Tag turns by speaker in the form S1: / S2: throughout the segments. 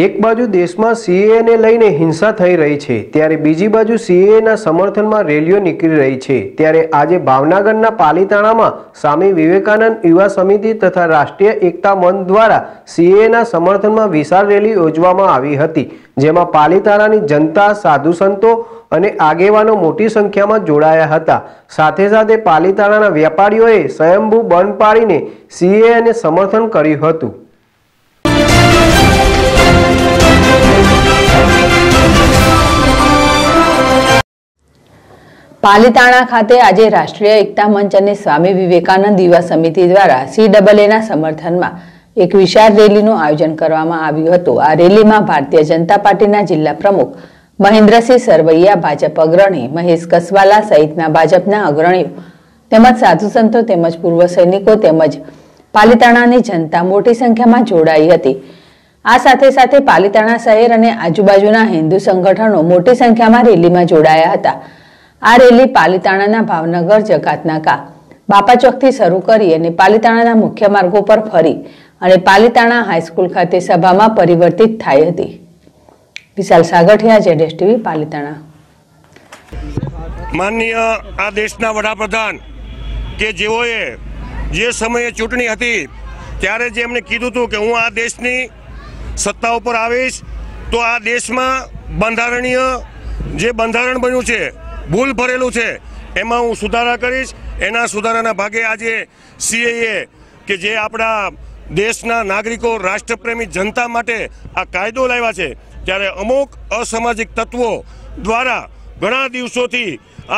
S1: એક બાજુ દેશમાં સીએને લઈને હિંસા થઈ રહી છે ત્યારે બીજી બાજુ સીએના સમર્થનમાં રેલીઓ નીકળી રહી છે ત્યારે આજે ભાવનગરના પાલિતાણામાં સ્વામી વિવેકાનંદ યુવા સમિતિ તથા રાષ્ટ્રીય એકતા મંચ દ્વારા સીએના સમર્થનમાં વિશાળ રેલી યોજવામાં આવી હતી જેમાં પાલિતાણાની જનતા સાધુ સંતો અને આગેવાનો મોટી સંખ્યામાં જોડાયા હતા સાથે સાથે પાલિતાણાના વેપારીઓએ સ્વયંભૂ બંધ પાડીને સીએએને સમર્થન કર્યું હતું
S2: પાલિતાણા ખાતે આજે રાષ્ટ્રીય એકતા મંચ અને સ્વામી વિવેકાનંદ યુવા સમિતિ દ્વારા સી ડબલ સમર્થનમાં એક વિશાળ રેલીનું આયોજન કરવામાં આવ્યું હતું આ રેલીમાં ભારતીય જનતા પાર્ટીના જિલ્લા પ્રમુખ મહેન્દ્રસિંહ સરવૈયા ભાજપ અગ્રણી મહેશ કસવાલા સહિતના ભાજપના અગ્રણીઓ તેમજ સાધુ સંતો તેમજ પૂર્વ સૈનિકો તેમજ પાલિતાણાની જનતા મોટી સંખ્યામાં જોડાઈ હતી આ સાથે સાથે પાલિતાણા શહેર અને આજુબાજુના હિન્દુ સંગઠનો મોટી સંખ્યામાં રેલીમાં જોડાયા હતા આ રેલી પાલિતાણાના ભાવનગર જકાતનાકા બાપા ચોકથી શરૂ કરી અને પાલિતાણાના મુખ્ય માર્ગો પર ફરી અને પાલિતાણા હાઈસ્કૂલ ખાતે સભામાં પરિવર્તિત થઈ હતી વિશાલ સાગઠિયા જેડેશ ટીવી પાલિતાણા
S3: માનનીય આ દેશના વડાપ્રધાન કે જેઓએ જે સમયે ચૂંટણી હતી ત્યારે જે એમણે કીધું હતું કે હું આ દેશની સત્તા ઉપર આવીશ તો આ દેશમાં બંધારણીય જે બંધારણ બન્યું છે ભૂલ ભરેલું છે એમાં હું સુધારા કરીશ એના સુધારાના ભાગે આજે સીએએ કે જે આપણા દેશના નાગરિકો રાષ્ટ્રપ્રેમી જનતા માટે આ કાયદો લાવ્યા છે ત્યારે અમુક અસામાજિક તત્વો દ્વારા ઘણા દિવસોથી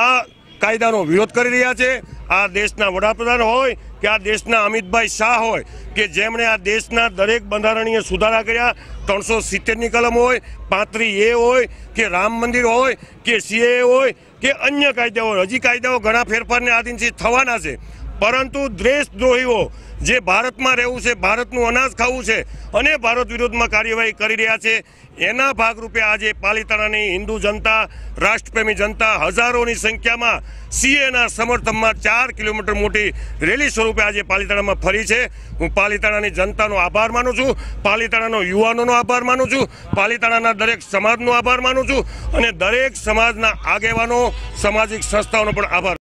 S3: આ કાયદાનો વિરોધ કરી રહ્યા છે આ દેશના વડાપ્રધાન હોય કે આ દેશના અમિતભાઈ શાહ હોય કે જેમણે આ દેશના દરેક બંધારણીય સુધારા કર્યા ત્રણસો સિત્તેરની કલમ હોય પાંત્રી એ હોય કે રામ મંદિર હોય કે સીએ હોય કે અન્ય કાયદાઓ હજી કાયદાઓ ઘણા ફેરફારને આધીનથી થવાના છે પરંતુ દેશદ્રોહીઓ જે ભારતમાં રહેવું છે ભારતનું અનાજ ખાવું છે અને ભારત વિરુદ્ધમાં કાર્યવાહી કરી રહ્યા છે એના ભાગરૂપે આજે પાલિતાણાની હિન્દુ જનતા રાષ્ટ્રપ્રેમી જનતા હજારોની સંખ્યામાં સીએના સમર્થનમાં ચાર કિલોમીટર મોટી રેલી સ્વરૂપે આજે પાલિતાણામાં ફરી છે હું પાલિતાણાની જનતાનો આભાર માનું છું પાલિતાણાનો યુવાનોનો આભાર માનું છું પાલિતાણાના દરેક સમાજનો આભાર માનું છું અને દરેક સમાજના આગેવાનો સામાજિક સંસ્થાઓનો પણ આભાર